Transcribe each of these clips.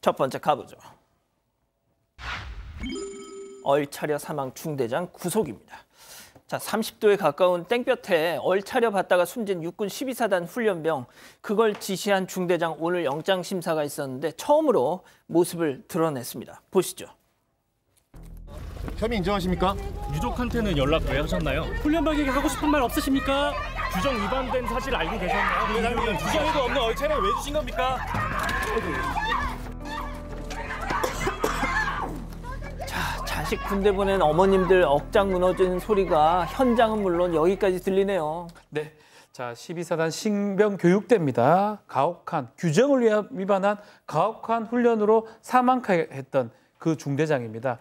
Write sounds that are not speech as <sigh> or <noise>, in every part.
첫 번째 가보죠. 얼차려 사망 중대장 구속입니다. 자, 30도에 가까운 땡볕에 얼차려 받다가 숨진 육군 12사단 훈련병 그걸 지시한 중대장 오늘 영장 심사가 있었는데 처음으로 모습을 드러냈습니다. 보시죠. 혐의 인정하십니까? 유족한테는 연락 왜 하셨나요? 훈련병에게 하고 싶은 말 없으십니까? 규정 위반된 사실 알고 계셨나요? 네, 네, 네. 규정에도 없는 얼차려 왜 주신 겁니까? 일찍 군대 보낸 어머님들 억장 무너지는 소리가 현장은 물론 여기까지 들리네요. 네. 자, 12사단 신병교육대입니다. 가혹한, 규정을 위반한 가혹한 훈련으로 사망했던 그 중대장입니다.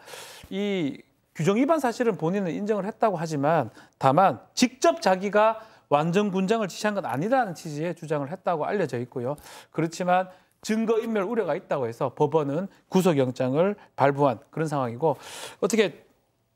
이 규정 위반 사실은 본인은 인정을 했다고 하지만 다만 직접 자기가 완전 군장을 지시한 건 아니라는 취지의 주장을 했다고 알려져 있고요. 그렇지만 증거인멸 우려가 있다고 해서 법원은 구속영장을 발부한 그런 상황이고 어떻게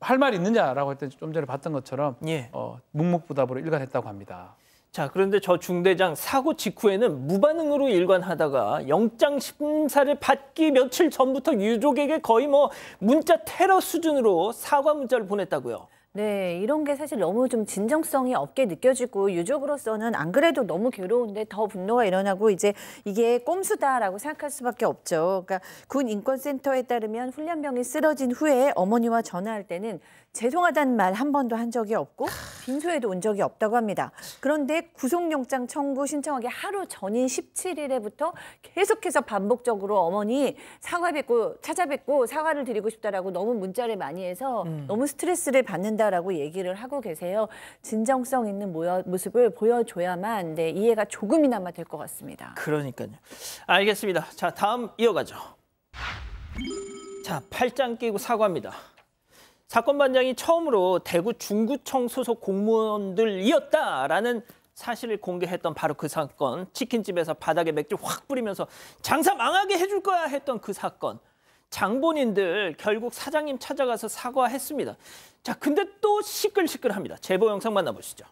할 말이 있느냐라고 할 때 좀 전에 봤던 것처럼 예. 어, 묵묵부답으로 일관했다고 합니다. 자, 그런데 저 중대장 사고 직후에는 무반응으로 일관하다가 영장 심사를 받기 며칠 전부터 유족에게 거의 뭐 문자 테러 수준으로 사과 문자를 보냈다고요. 네, 이런 게 사실 너무 좀 진정성이 없게 느껴지고 유족으로서는 안 그래도 너무 괴로운데 더 분노가 일어나고 이제 이게 꼼수다라고 생각할 수밖에 없죠. 그러니까 군 인권센터에 따르면 훈련병이 쓰러진 후에 어머니와 전화할 때는 죄송하다는 말 한 번도 한 적이 없고 빈소에도 온 적이 없다고 합니다. 그런데 구속영장 청구 신청하기 하루 전인 17일에부터 계속해서 반복적으로 어머니 사과뵙고 찾아뵙고 사과를 드리고 싶다라고 너무 문자를 많이 해서 음. 너무 스트레스를 받는다. 된다라고 얘기를 하고 계세요. 진정성 있는 모습을 보여줘야만 네, 이해가 조금이나마 될 것 같습니다. 그러니까요. 알겠습니다. 자, 다음 이어가죠. 자, 팔짱 끼고 사과입니다. 사건 반장이 처음으로 대구 중구청 소속 공무원들이었다라는 사실을 공개했던 바로 그 사건, 치킨집에서 바닥에 맥주 확 뿌리면서 장사 망하게 해줄 거야 했던 그 사건, 장본인들 결국 사장님 찾아가서 사과했습니다. 자, 근데 또 시끌시끌합니다. 제보 영상 만나보시죠.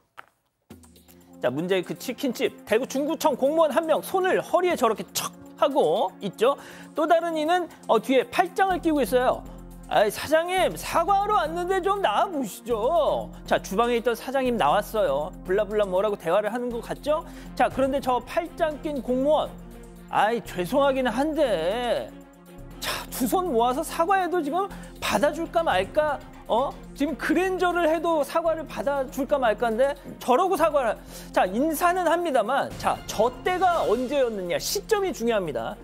자, 문제의 그 치킨집. 대구 중구청 공무원 한 명 손을 허리에 저렇게 척 하고 있죠. 또 다른 이는 어, 뒤에 팔짱을 끼고 있어요. 아 사장님 사과하러 왔는데 좀 나와보시죠. 자 주방에 있던 사장님 나왔어요. 블라블라 뭐라고 대화를 하는 것 같죠? 자 그런데 저 팔짱 낀 공무원 아이 죄송하기는 한데 자 두 손 모아서 사과해도 지금 받아줄까 말까 어? 지금 그랜저를 해도 사과를 받아줄까 말까인데 저러고 사과를 자 인사는 합니다만 자 저 때가 언제였느냐 시점이 중요합니다.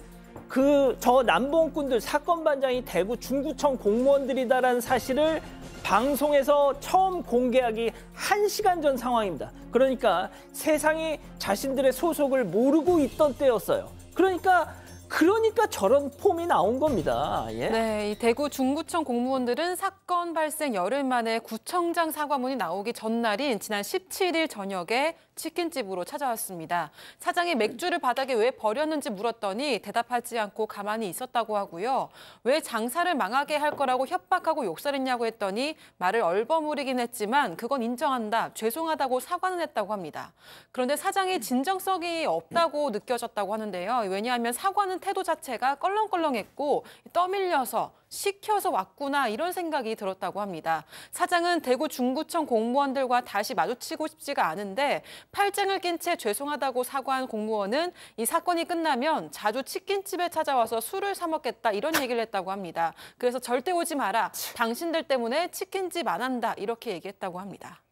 그 저 남봉꾼들 사건 반장이 대구 중구청 공무원들이다라는 사실을 방송에서 처음 공개하기 한시간전 상황입니다. 그러니까 세상이 자신들의 소속을 모르고 있던 때였어요. 그러니까 그러니까 저런 폼이 나온 겁니다. 예? 네, 대구 중구청 공무원들은 사건 발생 열흘 만에 구청장 사과문이 나오기 전날인 지난 17일 저녁에 치킨집으로 찾아왔습니다. 사장이 맥주를 바닥에 왜 버렸는지 물었더니 대답하지 않고 가만히 있었다고 하고요. 왜 장사를 망하게 할 거라고 협박하고 욕설했냐고 했더니 말을 얼버무리긴 했지만 그건 인정한다, 죄송하다고 사과는 했다고 합니다. 그런데 사장이 진정성이 없다고 느껴졌다고 하는데요. 왜냐하면 사과는 하는 태도 자체가 껄렁껄렁했고 떠밀려서 시켜서 왔구나 이런 생각이 들었다고 합니다. 사장은 대구 중구청 공무원들과 다시 마주치고 싶지가 않은데 팔짱을 낀 채 죄송하다고 사과한 공무원은 이 사건이 끝나면 자주 치킨집에 찾아와서 술을 사 먹겠다 이런 얘기를 했다고 합니다. 그래서 절대 오지 마라. 당신들 때문에 치킨집 안 한다 이렇게 얘기했다고 합니다.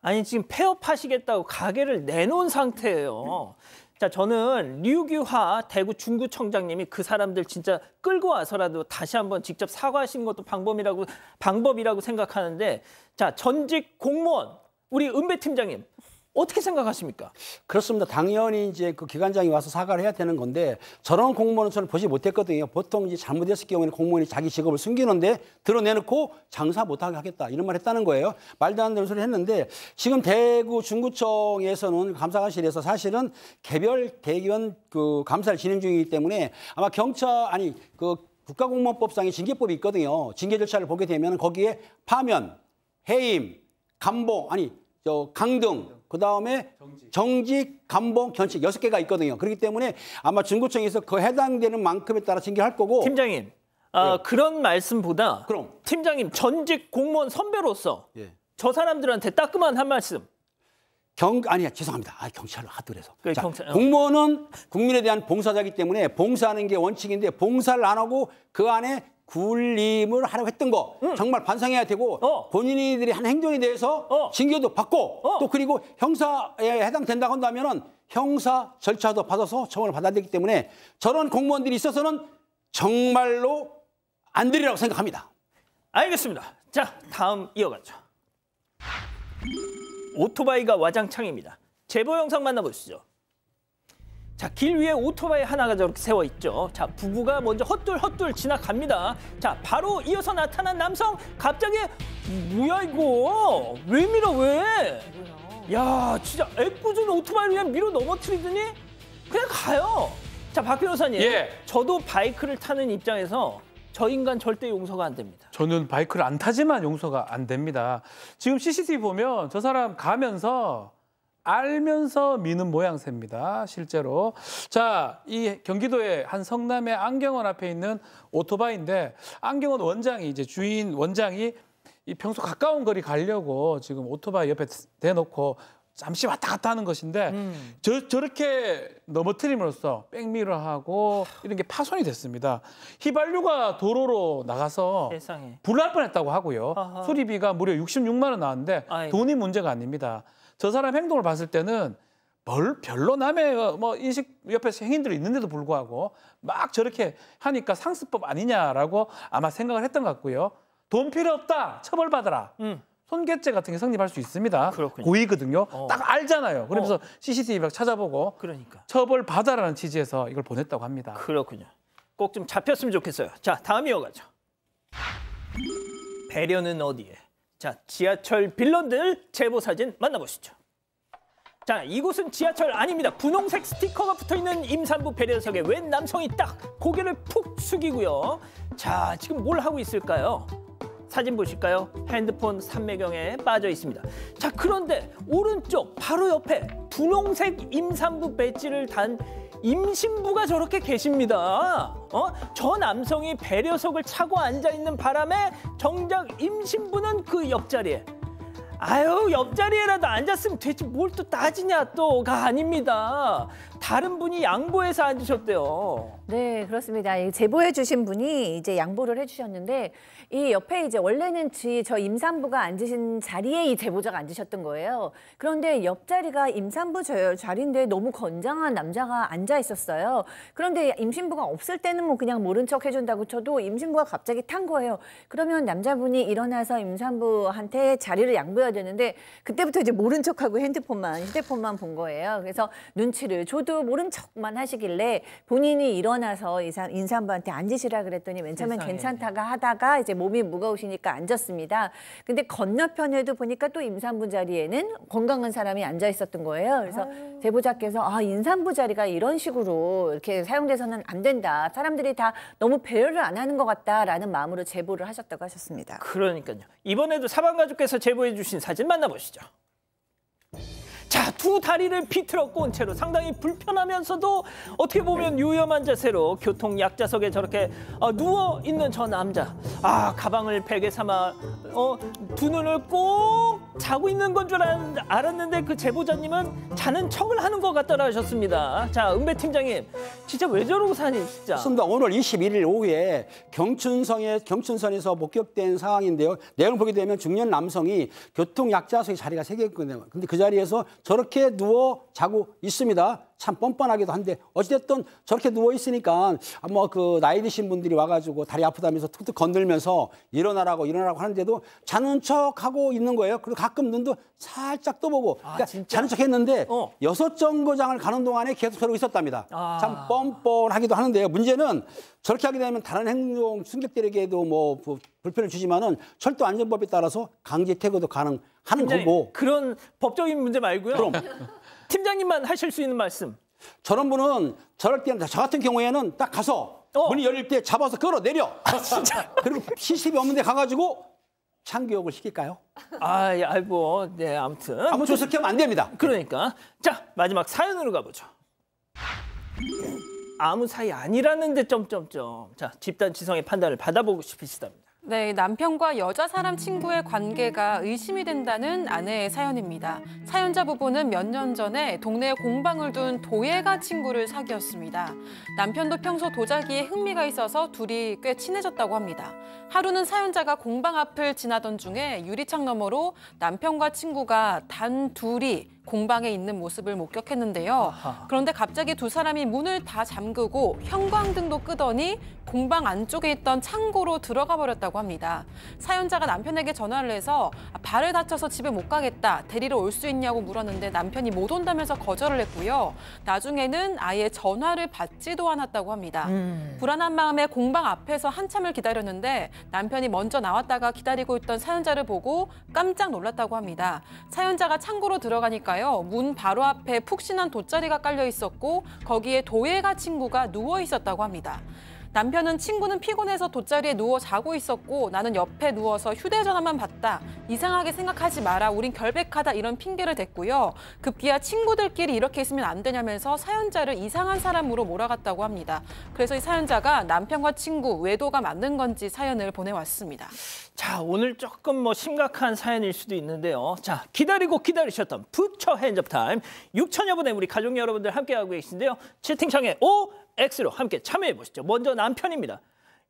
아니 지금 폐업하시겠다고 가게를 내놓은 상태예요. 자, 저는 류규화 대구 중구청장님이 그 사람들 진짜 끌고 와서라도 다시 한번 직접 사과하시는 것도 방법이라고 방법이라고 생각하는데 자, 전직 공무원 우리 은배 팀장님 어떻게 생각하십니까? 그렇습니다. 당연히 이제 그 기관장이 와서 사과를 해야 되는 건데 저런 공무원은 저는 보지 못했거든요. 보통 이제 잘못했을 경우에는 공무원이 자기 직업을 숨기는데 드러내놓고 장사 못하게 하겠다 이런 말 했다는 거예요. 말도 안 되는 소리 했는데 지금 대구 중구청에서는 감사관실에서 사실은 개별 대기원 그 감사를 진행 중이기 때문에 아마 경찰 아니 그 국가공무원법상의 징계법이 있거든요. 징계 절차를 보게 되면 거기에 파면, 해임, 감보 아니 저 강등 그다음에 정직, 정직 감봉, 견책 여섯 개가 있거든요. 그렇기 때문에 아마 중구청에서그 해당되는 만큼에 따라 징계할 거고 팀장님 아, 예. 그런 말씀보다 그럼 팀장님 전직 공무원 선배로서 예. 저 사람들한테 따끔한 한 말씀 경 아니야 죄송합니다. 아 경찰로 하더래서 그, 자, 경찰, 어. 공무원은 국민에 대한 봉사자이기 때문에 봉사하는 게 원칙인데 봉사를 안 하고 그 안에 굴림을 하라고 했던 거 응. 정말 반성해야 되고 어. 본인들이 한 행동에 대해서 어. 징계도 받고 어. 또 그리고 형사에 해당된다고 한다면은 형사 절차도 받아서 처벌을 받아야 되기 때문에 저런 공무원들이 있어서는 정말로 안 되리라고 생각합니다. 알겠습니다. 자 다음 이어가죠. 오토바이가 와장창입니다. 제보 영상 만나보시죠. 자, 길 위에 오토바이 하나가 저렇게 세워 있죠. 자, 부부가 먼저 헛둘 헛둘 지나갑니다. 자, 바로 이어서 나타난 남성 갑자기 뭐야 이거? 왜 밀어 왜? 야, 진짜 애꿎은 오토바이를 그냥 밀어 넘어뜨리더니 그냥 가요. 자, 박 변호사님. 예. 저도 바이크를 타는 입장에서 저 인간 절대 용서가 안 됩니다. 저는 바이크를 안 타지만 용서가 안 됩니다. 지금 CCTV 보면 저 사람 가면서 알면서 미는 모양새입니다. 실제로. 자, 이 경기도의 한 성남의 안경원 앞에 있는 오토바이인데 안경원 원장이 이제 주인 원장이 이 평소 가까운 거리 가려고 지금 오토바이 옆에 대놓고 잠시 왔다 갔다 하는 것인데 음. 저, 저렇게 넘어뜨림으로써 백미러하고 이런 게 파손이 됐습니다. 휘발유가 도로로 나가서 불 날 뻔했다고 하고요. 아하. 수리비가 무려 66만 원 나왔는데 아이고. 돈이 문제가 아닙니다. 저 사람 행동을 봤을 때는 별, 별로 남의 어, 뭐 인식 옆에 서 행인들이 있는데도 불구하고 막 저렇게 하니까 상습법 아니냐라고 아마 생각을 했던 것 같고요. 돈 필요 없다. 처벌받아라. 음. 손괴죄 같은 게 성립할 수 있습니다. 그렇군요. 고의거든요. 어. 딱 알잖아요. 그러면서 어. CCTV 막 찾아보고 그러니까. 처벌받아라는 취지에서 이걸 보냈다고 합니다. 그렇군요. 꼭 좀 잡혔으면 좋겠어요. 자, 다음 이어가죠. 배려는 어디에? 자, 지하철 빌런들 제보 사진 만나보시죠. 자, 이곳은 지하철 아닙니다. 분홍색 스티커가 붙어있는 임산부 배려석에 웬 남성이 딱 고개를 푹 숙이고요. 자, 지금 뭘 하고 있을까요? 사진 보실까요? 핸드폰 삼매경에 빠져 있습니다. 자, 그런데 오른쪽 바로 옆에 분홍색 임산부 배지를 단 임신부가 저렇게 계십니다. 어? 저 남성이 배려석을 차고 앉아있는 바람에 정작 임신부는 그 옆자리에 아유 옆자리에라도 앉았으면 되지 뭘또 따지냐 또가 아닙니다. 다른 분이 양보해서 앉으셨대요. 네, 그렇습니다. 제보해 주신 분이 이제 양보를 해 주셨는데 이 옆에 이제 원래는 저 임산부가 앉으신 자리에 이 제보자가 앉으셨던 거예요. 그런데 옆자리가 임산부 자리인데 너무 건장한 남자가 앉아 있었어요. 그런데 임신부가 없을 때는 뭐 그냥 모른 척 해준다고 쳐도 임신부가 갑자기 탄 거예요. 그러면 남자분이 일어나서 임산부한테 자리를 양보해야 되는데 그때부터 이제 모른 척하고 핸드폰만 휴대폰만 본 거예요. 그래서 눈치를 줘도 선수 모른 척만 하시길래 본인이 일어나서 인사한부한테 앉으시라 그랬더니 맨 처음엔 괜찮다가 하다가 이제 몸이 무거우시니까 앉았습니다. 근데 건너편에도 보니까 또 임산부 자리에는 건강한 사람이 앉아 있었던 거예요. 그래서 아유. 제보자께서 아 임산부 자리가 이런 식으로 이렇게 사용돼서는 안 된다. 사람들이 다 너무 배려를 안 하는 것 같다라는 마음으로 제보를 하셨다고 하셨습니다. 그러니까요. 이번에도 사방가족께서 제보해 주신 사진 만나보시죠. 자, 두 다리를 비틀어 꼰 채로 상당히 불편하면서도 어떻게 보면 유염한 자세로 교통 약자석에 저렇게 어, 누워 있는 저 남자. 아, 가방을 베개 삼아 어, 두 눈을 꼭 자고 있는 건 줄 알았는데 그 제보자님은 자는 척을 하는 것 같더라 하셨습니다. 자, 은배 팀장님. 진짜 왜 저러고 사니 진짜. 선다 오늘 21일 오후에 경춘성에 경춘선에서 목격된 상황인데요. 내용 보게 되면 중년 남성이 교통 약자석에 자리가 세 개 있거든요. 근데 그 자리에서 저렇게 누워 자고 있습니다. 참 뻔뻔하기도 한데 어찌됐든 저렇게 누워 있으니까 뭐 그 나이 드신 분들이 와가지고 다리 아프다면서 툭툭 건들면서 일어나라고 일어나라고 하는데도 자는 척하고 있는 거예요. 그리고 가끔 눈도 살짝 떠보고 아, 그러니까 진짜? 자는 척했는데 어. 여섯 정거장을 가는 동안에 계속 저러고 있었답니다. 아. 참 뻔뻔하기도 하는데요. 문제는 저렇게 하게 되면 다른 행동 승객들에게도 뭐 불편을 주지만은 철도 안전법에 따라서 강제 퇴거도 가능. 하는 거고. 그런 법적인 문제 말고요. 그럼. <laughs> 팀장님만 하실 수 있는 말씀. 저런 분은 저럴 때는 저 같은 경우에는 딱 가서 어. 문이 열릴 때 잡아서 끌어내려. 아, 진짜. <laughs> 그리고 CCTV 없는 데 가가지고 창교육을 시킬까요? 아, 예, 아이고, 네, 아무튼. 아무 조석해 그렇죠. 하면 안 됩니다. 그러니까. 자, 마지막 사연으로 가보죠. 아무 사이 아니라는데 점점점. 자, 집단 지성의 판단을 받아보고 싶으시다면 네, 남편과 여자 사람 친구의 관계가 의심이 된다는 아내의 사연입니다. 사연자 부부는 몇 년 전에 동네에 공방을 둔 도예가 친구를 사귀었습니다. 남편도 평소 도자기에 흥미가 있어서 둘이 꽤 친해졌다고 합니다. 하루는 사연자가 공방 앞을 지나던 중에 유리창 너머로 남편과 친구가 단 둘이 공방에 있는 모습을 목격했는데요. 그런데 갑자기 두 사람이 문을 다 잠그고 형광등도 끄더니 공방 안쪽에 있던 창고로 들어가 버렸다고 있었다고 합니다. 사연자가 남편에게 전화를 해서 발을 다쳐서 집에 못 가겠다, 데리러 올 수 있냐고 물었는데 남편이 못 온다면서 거절을 했고요. 나중에는 아예 전화를 받지도 않았다고 합니다. 음. 불안한 마음에 공방 앞에서 한참을 기다렸는데 남편이 먼저 나왔다가 기다리고 있던 사연자를 보고 깜짝 놀랐다고 합니다. 사연자가 창고로 들어가니까요. 문 바로 앞에 푹신한 돗자리가 깔려 있었고 거기에 도예가 친구가 누워 있었다고 합니다. 남편은 친구는 피곤해서 돗자리에 누워 자고 있었고 나는 옆에 누워서 휴대전화만 봤다. 이상하게 생각하지 마라. 우린 결백하다. 이런 핑계를 댔고요. 급기야 친구들끼리 이렇게 있으면 안 되냐면서 사연자를 이상한 사람으로 몰아갔다고 합니다. 그래서 이 사연자가 남편과 친구, 외도가 맞는 건지 사연을 보내왔습니다. 자, 오늘 조금 뭐 심각한 사연일 수도 있는데요. 자, 기다리고 기다리셨던 부처 핸즈업 타임. 6천여 분의 우리 가족 여러분들 함께하고 계신데요. 채팅창에 오! X로 함께 참여해 보시죠. 먼저 남편입니다.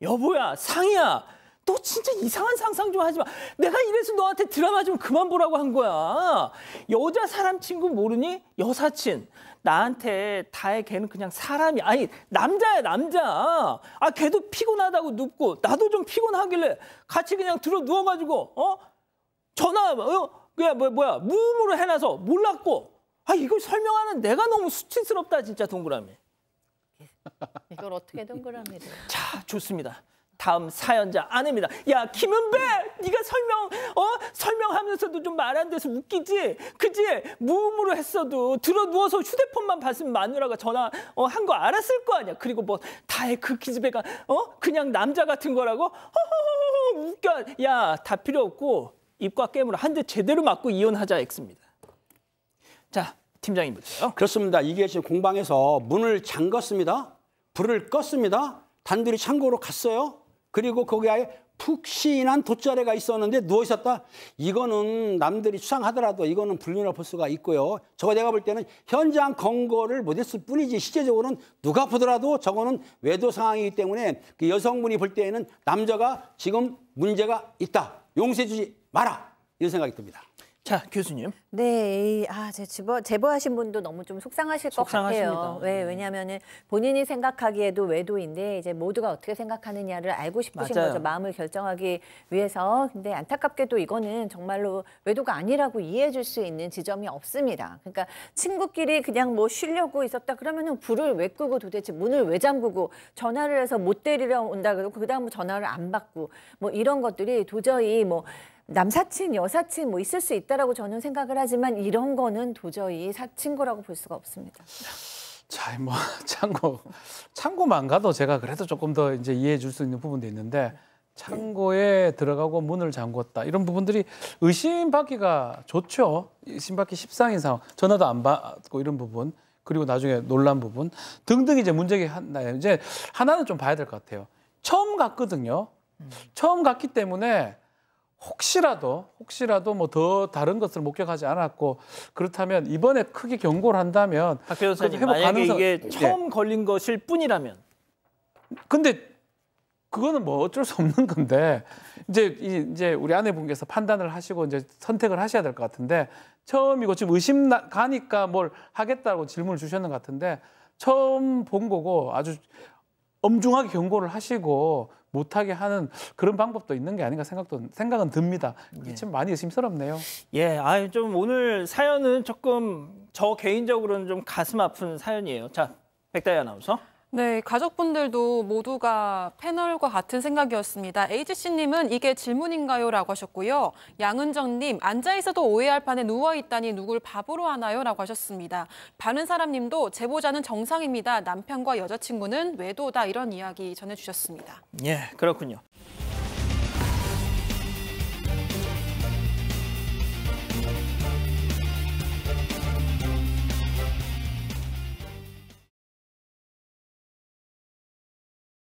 여보야, 상이야. 너 진짜 이상한 상상 좀 하지 마. 내가 이래서 너한테 드라마 좀 그만 보라고 한 거야. 여자 사람 친구 모르니? 여사친. 나한테 다혜 걔는 그냥 사람이 아니 남자야 남자. 아 걔도 피곤하다고 눕고 나도 좀 피곤하길래 같이 그냥 들어 누워가지고 어 전화 어 그야 뭐 뭐야 무음으로 해놔서 몰랐고 아 이걸 설명하는 내가 너무 수치스럽다 진짜 동그라미. 이걸 어떻게 동그라미를? 자, 좋습니다. 다음 사연자 아내입니다. 야 김은배, 네가 설명 어 설명하면서도 좀말안 돼서 웃기지, 그지? 무음으로 했어도 들어 누워서 휴대폰만 봤으면 마누라가 전화 어, 한거 알았을 거 아니야. 그리고 뭐 다의 그 기집애가 어 그냥 남자 같은 거라고 허허허 웃겨. 야다 필요 없고 입과 깨물어 한 대 제대로 맞고 이혼하자 엑스입니다. 자 팀장님 보세요. 그렇습니다. 이게 지금 공방에서 문을 잠갔습니다. 불을 껐습니다. 단둘이 창고로 갔어요. 그리고 거기 아예 푹신한 돗자리가 있었는데 누워 있었다. 이거는 남들이 수상하더라도 이거는 불륜을 볼 수가 있고요. 저거 내가 볼 때는 현장 검거를 못했을 뿐이지 실제적으로는 누가 보더라도 저거는 외도 상황이기 때문에 그 여성분이 볼 때에는 남자가 지금 문제가 있다. 용서해주지 마라. 이런 생각이 듭니다. 자, 교수님. 네, 아, 제 제보, 제보하신 분도 너무 좀 속상하실 속상하십니다. 같아요. 왜, 네. 왜냐면은 본인이 생각하기에도 외도인데 이제 모두가 어떻게 생각하느냐를 알고 싶으신 맞아요. 거죠. 마음을 결정하기 위해서. 근데 안타깝게도 이거는 정말로 외도가 아니라고 이해해 줄 수 있는 지점이 없습니다. 그러니까 친구끼리 그냥 뭐 쉬려고 있었다 그러면은 불을 왜 끄고 도대체 문을 왜 잠그고 전화를 해서 못 데리러 온다 그러고 그다음 전화를 안 받고 뭐 이런 것들이 도저히 뭐 남사친, 여사친 뭐 있을 수 있다라고 저는 생각을 하지만 이런 거는 도저히 사친구라고 볼 수가 없습니다. 자, 뭐 창고 <laughs> 창고만 가도 제가 그래도 조금 더 이제 이해해 줄 수 있는 부분도 있는데 창고에 들어가고 문을 잠궜다 이런 부분들이 의심받기가 좋죠. 의심받기 십상인 상황, 전화도 안 받고 이런 부분 그리고 나중에 논란 부분 등등 이제 문제기 하나 네, 이제 하나는 좀 봐야 될 것 같아요. 처음 갔거든요. 음. 처음 갔기 때문에 혹시라도 혹시라도 뭐 더 다른 것을 목격하지 않았고 그렇다면 이번에 크게 경고를 한다면 박교호사님 회복 만약에 가능성... 이게 네. 처음 네. 걸린 것일 뿐이라면 근데 그거는 뭐 어쩔 수 없는 건데 이제 이제 우리 아내분께서 판단을 하시고 이제 선택을 하셔야 될 것 같은데 처음이고 지금 의심 나, 가니까 뭘 하겠다고 질문을 주셨는 것 같은데 처음 본 거고 아주 엄중하게 경고를 하시고 못하게 하는 그런 방법도 있는 게 아닌가 생각도 생각은 듭니다. 예. 참 많이 의심스럽네요. 예, 아 좀 오늘 사연은 조금 저 개인적으로는 좀 가슴 아픈 사연이에요. 자, 백다희 아나운서. 네, 가족분들도 모두가 패널과 같은 생각이었습니다. 에이지씨님은 이게 질문인가요? 라고 하셨고요. 양은정님, 앉아있어도 오해할 판에 누워있다니 누굴 바보로 하나요? 라고 하셨습니다. 바른 사람님도 제보자는 정상입니다. 남편과 여자친구는 외도다. 이런 이야기 전해주셨습니다. 예, 그렇군요.